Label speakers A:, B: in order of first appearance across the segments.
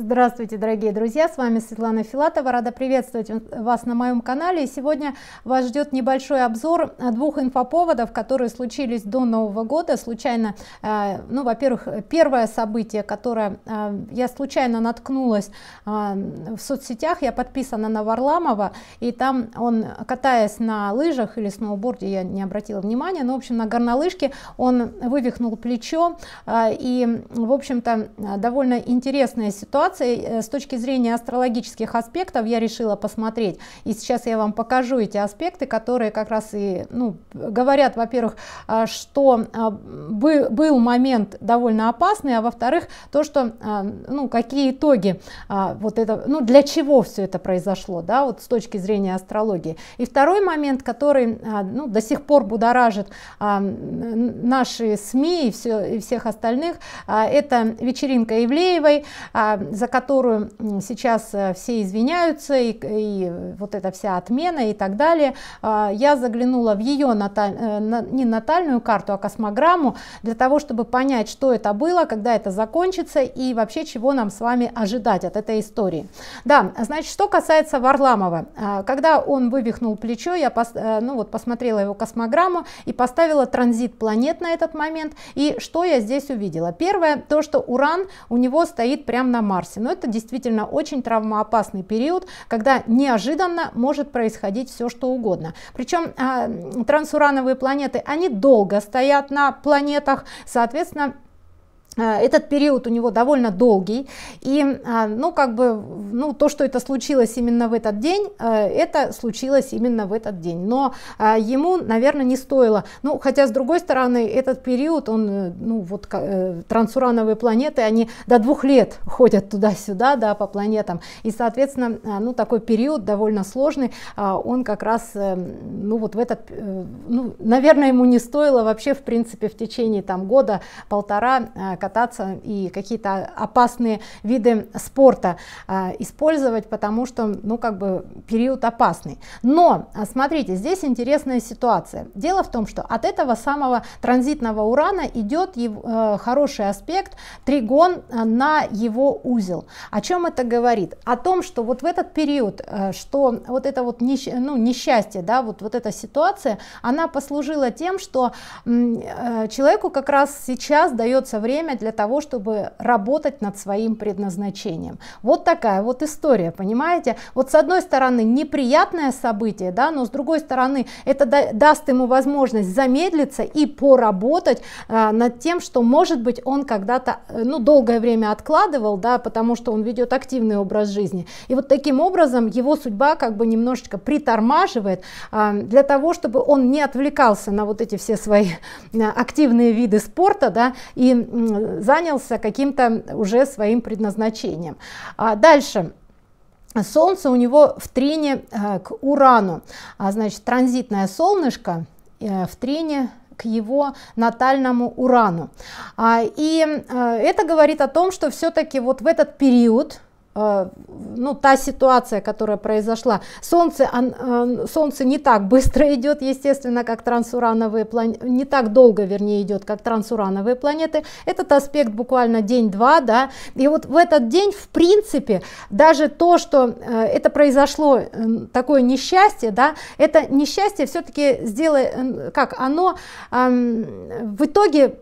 A: Здравствуйте, дорогие друзья! С вами Светлана Филатова. Рада приветствовать вас на моем канале. И сегодня вас ждет небольшой обзор двух инфоповодов, которые случились до Нового года. Случайно, э, ну, во-первых, первое событие, которое э, я случайно наткнулась э, в соцсетях, я подписана на Варламова, и там он, катаясь на лыжах или сноуборде, я не обратила внимания, но, в общем, на горнолыжке он вывихнул плечо, и, в общем-то, довольно интересная ситуация ситуации э, с точки зрения астрологических аспектов я решила посмотреть. И сейчас я вам покажу эти аспекты, которые как раз и ну, говорят, во-первых, а, что а, был момент довольно опасный, а во-вторых, то, что а, ну, какие итоги, вот это, ну, для чего все это произошло, да, вот с точки зрения астрологии. И второй момент, который ну, до сих пор будоражит наши СМИ и, все, и всех остальных, это вечеринка Ивлеевой, за которую сейчас э, все извиняются, и, и вот эта вся отмена и так далее. А, я заглянула в ее наталь... Э, не натальную карту, а космограмму, для того, чтобы понять, что это было, когда это закончится и вообще чего нам с вами ожидать от этой истории. Да, значит, что касается Варламова, а, когда он вывихнул плечо, я пос... Э, ну, вот, посмотрела его космограмму и поставила транзит планет на этот момент, и что я здесь увидела? Первое, то, что Уран у него стоит прямо на Марсе. Марсе. Но это действительно очень травмоопасный период, когда неожиданно может происходить все что угодно. Причем а, трансурановые планеты, они долго стоят на планетах, соответственно, Э, этот период у него довольно долгий, и, э, ну, как бы, ну, то, что это случилось именно в этот день, э, это случилось именно в этот день, но ему, наверное, не стоило, ну, хотя, с другой стороны, этот период, он, ну, вот, трансурановые планеты, они до двух лет ходят туда-сюда, да, по планетам, и, соответственно, ну, такой период довольно сложный, а он как раз, ну, вот в этот, ну, наверное, ему не стоило вообще, в принципе, в течение, там, года-полтора, кататься и какие-то опасные виды спорта э, использовать, потому что, ну, как бы период опасный. Но, а, смотрите, здесь интересная ситуация. Дело в том, что от этого самого транзитного урана идет его, э, хороший аспект, тригон а, на его узел. О чем это говорит? О том, что вот в этот период, э, что вот это вот несч... ну, несчастье, да, вот, вот эта ситуация, она послужила тем, что э, человеку как раз сейчас дается время время для того, чтобы работать над своим предназначением. Вот такая вот история, понимаете? Вот с одной стороны неприятное событие, да, но с другой стороны это да, даст ему возможность замедлиться и поработать а, над тем, что может быть он когда-то, э, ну, долгое время откладывал, да, потому что он ведет активный образ жизни. И вот таким образом его судьба как бы немножечко притормаживает а, для того, чтобы он не отвлекался на вот эти все свои э, активные виды спорта, да, и занялся каким-то уже своим предназначением. А дальше. Солнце у него в трине э, к Урану, а значит транзитное солнышко э, в трине к его натальному урану. А, и э, это говорит о том, что все-таки вот в этот период Э, ну, та ситуация, которая произошла. Солнце, э, солнце не так быстро идет, естественно, как трансурановые планеты, не так долго, вернее, идет, как трансурановые планеты. Этот аспект буквально день-два, да, и вот в этот день, в принципе, даже то, что э, это произошло, такое несчастье, да, это несчастье все-таки сделает, как оно в итоге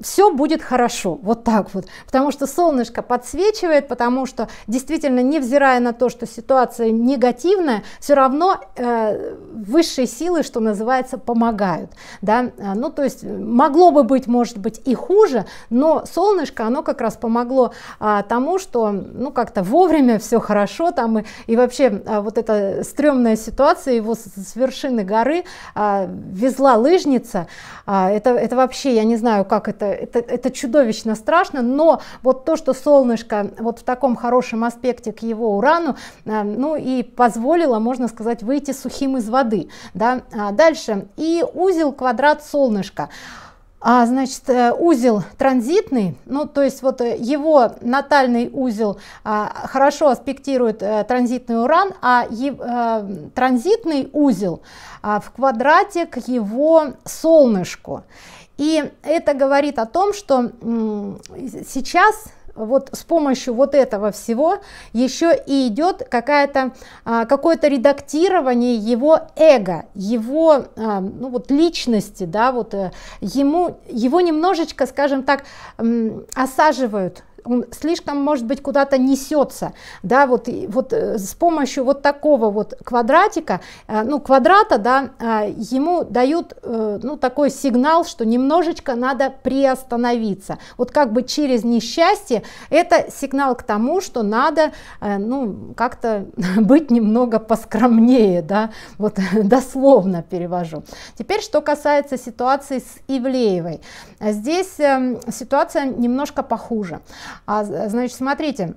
A: все будет хорошо, вот так вот, потому что солнышко подсвечивает, потому что действительно, невзирая на то, что ситуация негативная, все равно э, высшие силы, что называется, помогают, да, а, ну то есть могло бы быть, может быть, и хуже, но солнышко, оно как раз помогло э, тому, что, ну как-то вовремя все хорошо там и, и вообще э, вот эта стрёмная ситуация, его с, с вершины горы э, везла лыжница, э, это это вообще, я не знаю, как это это, это чудовищно страшно, но вот то, что солнышко вот в таком хорошем аспекте к его урану, э, ну и позволило, можно сказать, выйти сухим из воды. Да? А дальше, и узел квадрат солнышка. А, значит, э, узел транзитный, ну то есть вот э, его натальный узел а, хорошо аспектирует а, транзитный уран, а е, а, транзитный узел а, в квадрате к его солнышку. И это говорит о том, что сейчас вот с помощью вот этого всего еще и идет какая-то а, какое-то редактирование его эго его а, ну вот личности да вот э, ему его немножечко скажем так осаживают он слишком, может быть, куда-то несется, да, вот, и вот э, с помощью вот такого вот квадратика, э, ну, квадрата, да, э, ему дают, ну, такой сигнал, что немножечко надо приостановиться, вот как бы через несчастье, это сигнал к тому, что надо, ну, как-то быть немного поскромнее, да, вот дословно перевожу. Теперь, что касается ситуации с Ивлеевой, здесь эм, ситуация немножко похуже. А, значит, смотрите,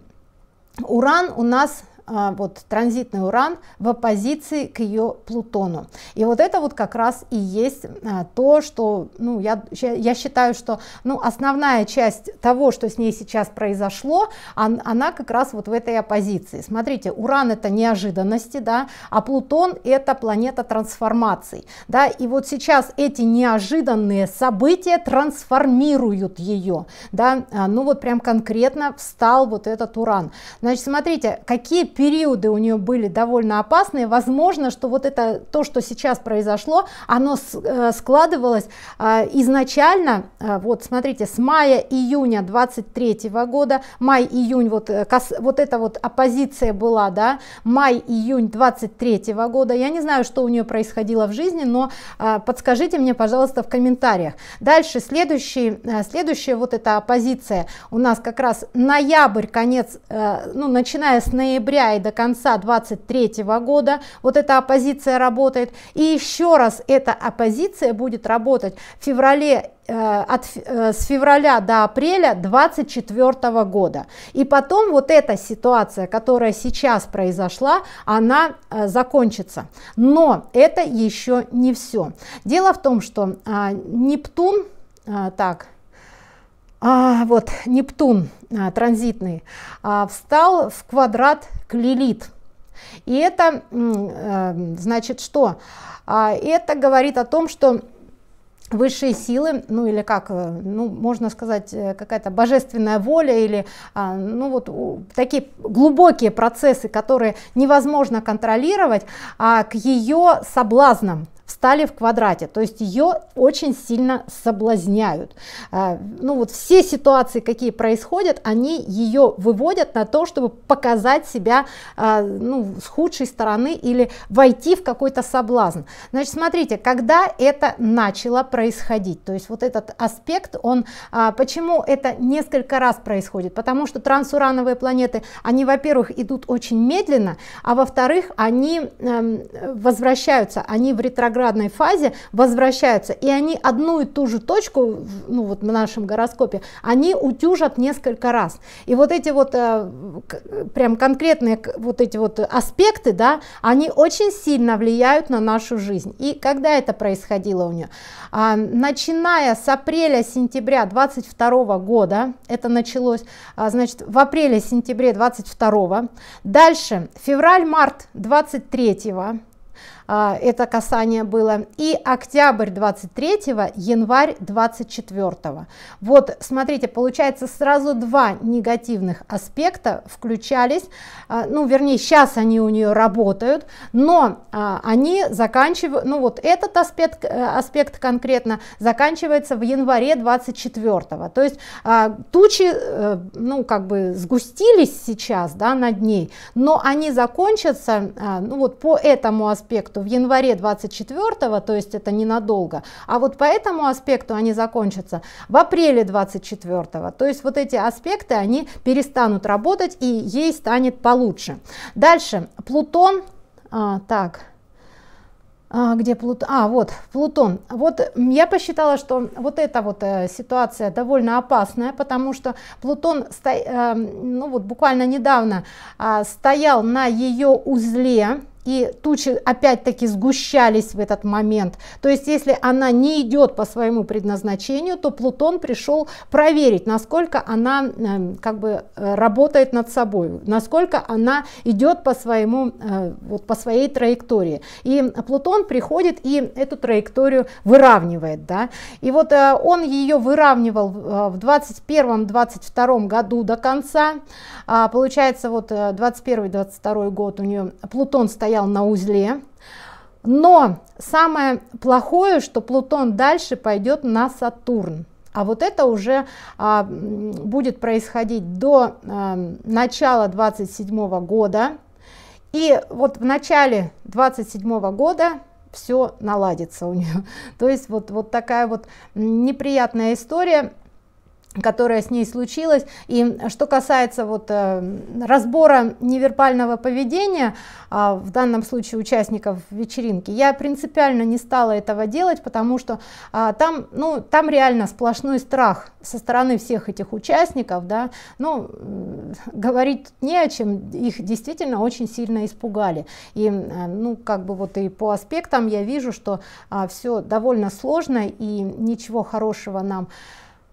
A: уран у нас а, вот транзитный уран в оппозиции к ее плутону и вот это вот как раз и есть а, то что ну я я считаю что ну основная часть того что с ней сейчас произошло он, она как раз вот в этой оппозиции смотрите уран это неожиданности да а плутон это планета трансформаций да и вот сейчас эти неожиданные события трансформируют ее да а, ну вот прям конкретно встал вот этот уран значит смотрите какие периоды у нее были довольно опасные. Возможно, что вот это то, что сейчас произошло, оно э, складывалось э, изначально, э, вот смотрите, с мая-июня 23 года, май-июнь, вот, вот эта вот оппозиция была, да, май-июнь 23 года, я не знаю, что у нее происходило в жизни, но подскажите мне, пожалуйста, в комментариях. Дальше следующий, следующая вот эта оппозиция у нас как раз ноябрь, конец, ну, начиная с ноября ноября и до конца 23 года вот эта оппозиция работает. И еще раз эта оппозиция будет работать в феврале э, от, э, с февраля до апреля 24 года. И потом вот эта ситуация, которая сейчас произошла, она э, закончится. Но это еще не все. Дело в том, что а, Нептун, а, так, а, вот Нептун а, транзитный а, встал в квадрат к Лилит. И это а, значит что? А, это говорит о том, что высшие силы, ну или как, э, ну можно сказать, э, какая-то божественная воля или а, ну вот такие глубокие процессы, которые невозможно контролировать, а к ее соблазнам. Встали в квадрате, то есть ее очень сильно соблазняют. А, ну вот все ситуации, какие происходят, они ее выводят на то, чтобы показать себя а, ну, с худшей стороны или войти в какой-то соблазн. Значит, смотрите, когда это начало происходить, то есть вот этот аспект, он, а, почему это несколько раз происходит, потому что трансурановые планеты, они, во-первых, идут очень медленно, а во-вторых, они эм, возвращаются, они в ретроградации ретроградной фазе возвращаются, и они одну и ту же точку, ну вот в нашем гороскопе, они утюжат несколько раз. И вот эти вот э, прям конкретные вот эти вот аспекты, да, они очень сильно влияют на нашу жизнь. И когда это происходило у нее? А, начиная с апреля-сентября 22 года, это началось, а, значит, в апреле-сентябре 22 дальше февраль-март 23 а, это касание было, и октябрь 23, январь 24. Вот, смотрите, получается сразу два негативных аспекта включались, а, ну, вернее, сейчас они у нее работают, но а, они заканчивают, ну, вот этот аспект, э, аспект конкретно заканчивается в январе 24. То есть тучи, э, ну, как бы сгустились сейчас, да, над ней, но они закончатся, ну, вот по этому аспекту, аспекту в январе 24, то есть это ненадолго, а вот по этому аспекту они закончатся в апреле 24, то есть вот эти аспекты, они перестанут работать и ей станет получше. Дальше, Плутон, а, так, а, где Плутон? А, вот, Плутон. Вот я посчитала, что вот эта вот э, ситуация довольно опасная, потому что Плутон, сто... э, ну вот буквально недавно э, стоял на ее узле, и тучи опять-таки сгущались в этот момент. То есть, если она не идет по своему предназначению, то Плутон пришел проверить, насколько она эм, как бы э, работает над собой, насколько она идет по своему э, вот по своей траектории. И Плутон приходит и эту траекторию выравнивает, да. И вот э, он ее выравнивал в 21-22 году до конца. А получается, вот 21-22 год у нее Плутон стоял стоял на узле. Но самое плохое, что Плутон дальше пойдет на Сатурн. А вот это уже а, будет происходить до а, начала 27 года. И вот в начале 27 года все наладится у нее. То есть вот, вот такая вот неприятная история которая с ней случилась. И что касается вот э, разбора невербального поведения, а, в данном случае участников вечеринки, я принципиально не стала этого делать, потому что а, там, ну, там реально сплошной страх со стороны всех этих участников, да, ну, говорить не о чем, их действительно очень сильно испугали. И, э, ну, как бы вот и по аспектам я вижу, что а, все довольно сложно и ничего хорошего нам не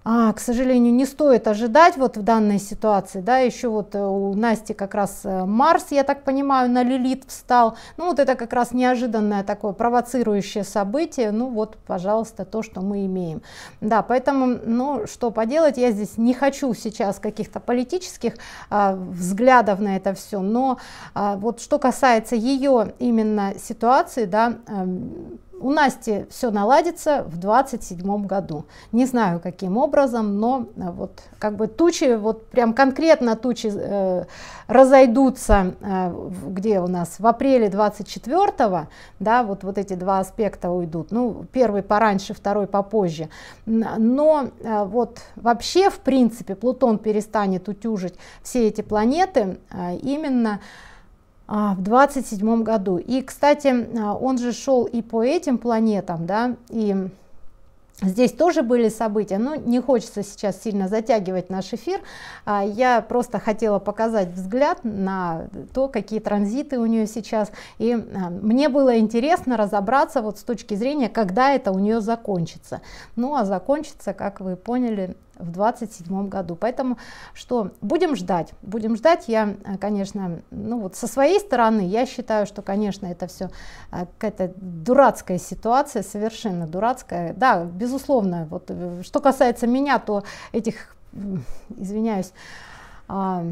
A: а, к сожалению, не стоит ожидать вот в данной ситуации, да, еще вот э, у Насти как раз э, Марс, я так понимаю, на Лилит встал, ну вот это как раз неожиданное такое провоцирующее событие, ну вот, пожалуйста, то, что мы имеем. Да, поэтому, ну что поделать, я здесь не хочу сейчас каких-то политических а, взглядов на это все, но а, вот что касается ее именно ситуации, да, а, у Насти все наладится в 27 году. Не знаю, каким образом, но э, вот как бы тучи, вот прям конкретно тучи э, разойдутся, э, где у нас в апреле 24, да, вот, вот эти два аспекта уйдут, ну, первый пораньше, второй попозже. Но э, вот вообще, в принципе, Плутон перестанет утюжить все эти планеты э, именно э, а, в двадцать седьмом году. И, кстати, а, он же шел и по этим планетам, да, и Здесь тоже были события, но не хочется сейчас сильно затягивать наш эфир. А, я просто хотела показать взгляд на то, какие транзиты у нее сейчас. И мне было интересно разобраться вот с точки зрения, когда это у нее закончится. Ну а закончится, как вы поняли, в 2027 году. Поэтому что, будем ждать, будем ждать. Я, э, конечно, ну вот со своей стороны, я считаю, что, конечно, это все э, какая-то дурацкая ситуация, совершенно дурацкая. Да, безусловно, вот э, что касается меня, то этих, извиняюсь, а,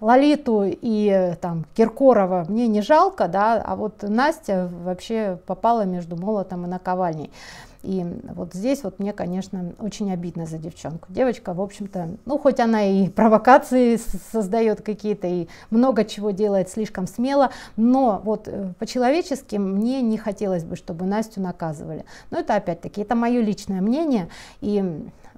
A: Лолиту и там, Киркорова мне не жалко, да, а вот Настя вообще попала между молотом и наковальней. И вот здесь вот мне, конечно, очень обидно за девчонку. Девочка, в общем-то, ну, хоть она и провокации создает какие-то, и много чего делает слишком смело, но вот э, по-человечески мне не хотелось бы, чтобы Настю наказывали. Но это опять-таки, это мое личное мнение, и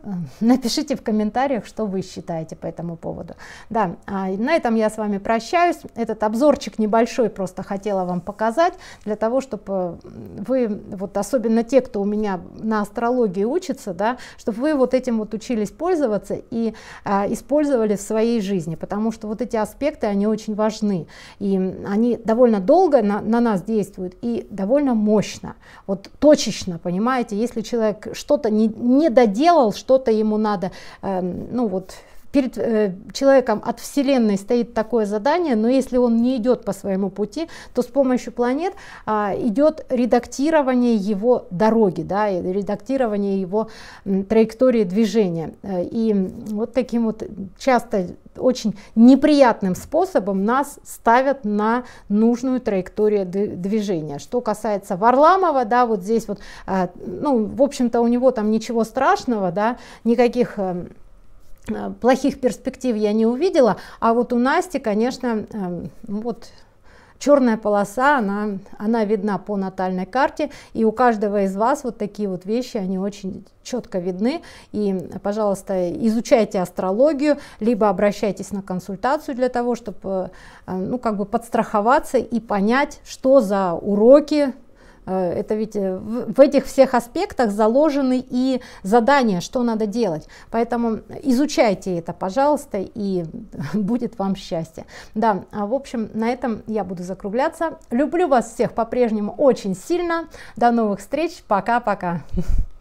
A: э, напишите в комментариях, что вы считаете по этому поводу. Да, а на этом я с вами прощаюсь. Этот обзорчик небольшой просто хотела вам показать, для того, чтобы э, вы, вот особенно те, кто у меня на астрологии учится, да, чтобы вы вот этим вот учились пользоваться и а, использовали в своей жизни, потому что вот эти аспекты, они очень важны, и они довольно долго на, на нас действуют и довольно мощно, вот точечно, понимаете, если человек что-то не, не доделал, что-то ему надо, э, ну вот перед э, человеком от Вселенной стоит такое задание, но если он не идет по своему пути, то с помощью планет э, идет редактирование его дороги, да, редактирование его э, траектории движения. Э, и вот таким вот часто очень неприятным способом нас ставят на нужную траекторию движения. Что касается Варламова, да, вот здесь вот, а, ну, в общем-то, у него там ничего страшного, да, никаких эм, Э, плохих перспектив я не увидела, а вот у Насти, конечно, эм, вот черная полоса, она, она видна по натальной карте, и у каждого из вас вот такие вот вещи, они очень четко видны, и, пожалуйста, изучайте астрологию, либо обращайтесь на консультацию для того, чтобы, э, ну, как бы подстраховаться и понять, что за уроки Э, это ведь э, в этих всех аспектах заложены и задания, что надо делать. Поэтому изучайте это, пожалуйста, и будет вам счастье. Да, а, в общем, на этом я буду закругляться. Люблю вас всех по-прежнему очень сильно. До новых встреч. Пока-пока.